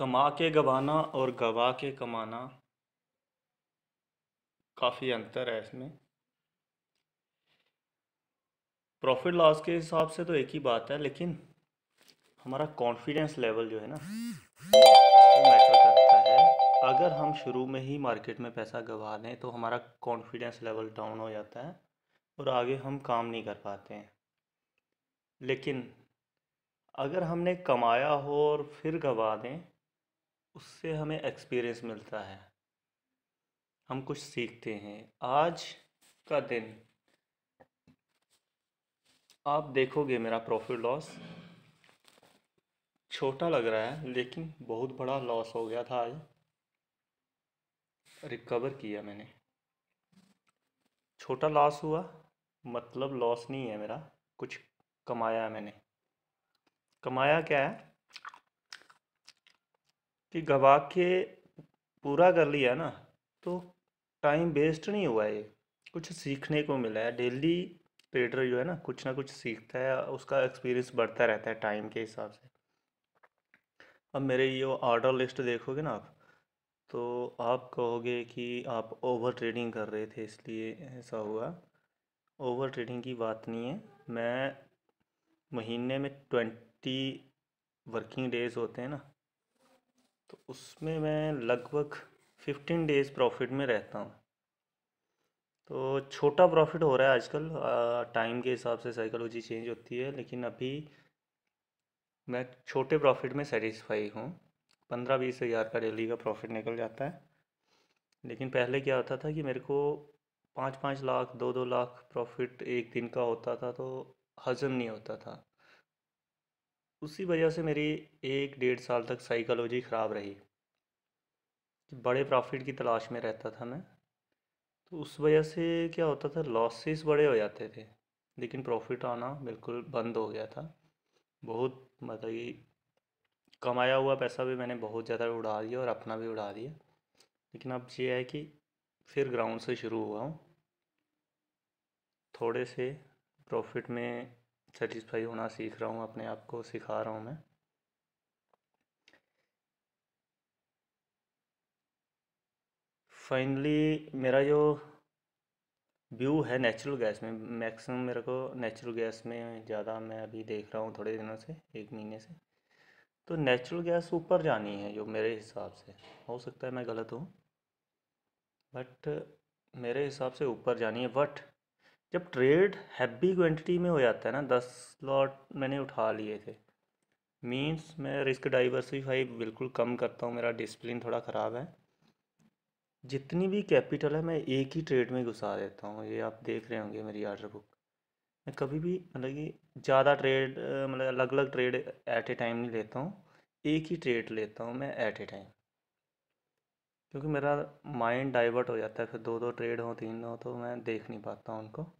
कमा के गवाना और गवा के कमाना काफ़ी अंतर है इसमें प्रॉफिट लॉस के हिसाब से तो एक ही बात है लेकिन हमारा कॉन्फिडेंस लेवल जो है ना वो मैटर करता है अगर हम शुरू में ही मार्केट में पैसा गवा दें तो हमारा कॉन्फिडेंस लेवल डाउन हो जाता है और आगे हम काम नहीं कर पाते हैं लेकिन अगर हमने कमाया हो और फिर गवा दें उससे हमें एक्सपीरियंस मिलता है हम कुछ सीखते हैं आज का दिन आप देखोगे मेरा प्रॉफिट लॉस छोटा लग रहा है लेकिन बहुत बड़ा लॉस हो गया था आज रिकवर किया मैंने छोटा लॉस हुआ मतलब लॉस नहीं है मेरा कुछ कमाया मैंने कमाया क्या है कि गवा के पूरा कर लिया ना तो टाइम वेस्ट नहीं हुआ है कुछ सीखने को मिला है डेली ट्रेडर जो है ना कुछ ना कुछ सीखता है उसका एक्सपीरियंस बढ़ता रहता है टाइम के हिसाब से अब मेरे ये ऑर्डर लिस्ट देखोगे ना आप तो आप कहोगे कि आप ओवर ट्रेडिंग कर रहे थे इसलिए ऐसा हुआ ओवर ट्रेडिंग की बात नहीं है मैं महीने में ट्वेंटी वर्किंग डेज होते हैं ना तो उसमें मैं लगभग फिफ्टीन डेज़ प्रॉफिट में रहता हूँ तो छोटा प्रॉफिट हो रहा है आजकल टाइम के हिसाब से साइकोलॉजी चेंज होती है लेकिन अभी मैं छोटे प्रॉफिट में सेटिस्फाई हूँ पंद्रह बीस हज़ार का डेली का प्रॉफिट निकल जाता है लेकिन पहले क्या होता था कि मेरे को पाँच पाँच लाख दो दो लाख प्रॉफिट एक दिन का होता था तो हजम नहीं होता था उसी वजह से मेरी एक डेढ़ साल तक साइकोलॉजी ख़राब रही बड़े प्रॉफिट की तलाश में रहता था मैं तो उस वजह से क्या होता था लॉसेस बड़े हो जाते थे लेकिन प्रॉफिट आना बिल्कुल बंद हो गया था बहुत मतलब कि कमाया हुआ पैसा भी मैंने बहुत ज़्यादा उड़ा दिया और अपना भी उड़ा दिया लेकिन अब ये है कि फिर ग्राउंड से शुरू हुआ हूँ थोड़े से प्रॉफिट में सेटिस्फाई होना सीख रहा हूँ अपने आप को सिखा रहा हूँ मैं फाइनली मेरा जो व्यू है नेचुरल गैस में मैक्सिमम मेरे को नेचुरल गैस में ज़्यादा मैं अभी देख रहा हूँ थोड़े दिनों से एक महीने से तो नेचुरल गैस ऊपर जानी है जो मेरे हिसाब से हो सकता है मैं गलत हूँ बट मेरे हिसाब से ऊपर जानी है बट जब ट्रेड हैवी क्वांटिटी में हो जाता है ना दस लॉट मैंने उठा लिए थे मीन्स मैं रिस्क डाइवर्सिफाई बिल्कुल कम करता हूँ मेरा डिसिप्लिन थोड़ा ख़राब है जितनी भी कैपिटल है मैं एक ही ट्रेड में घुसा देता हूँ ये आप देख रहे होंगे मेरी आर्डर बुक मैं कभी भी मतलब कि ज़्यादा ट्रेड मतलब अलग अलग ट्रेड एट ए टाइम नहीं लेता हूँ एक ही ट्रेड लेता हूँ मैं ऐट ए टाइम क्योंकि मेरा माइंड डाइवर्ट हो जाता है फिर दो दो ट्रेड हो तीन हो तो मैं देख नहीं पाता हूँ उनको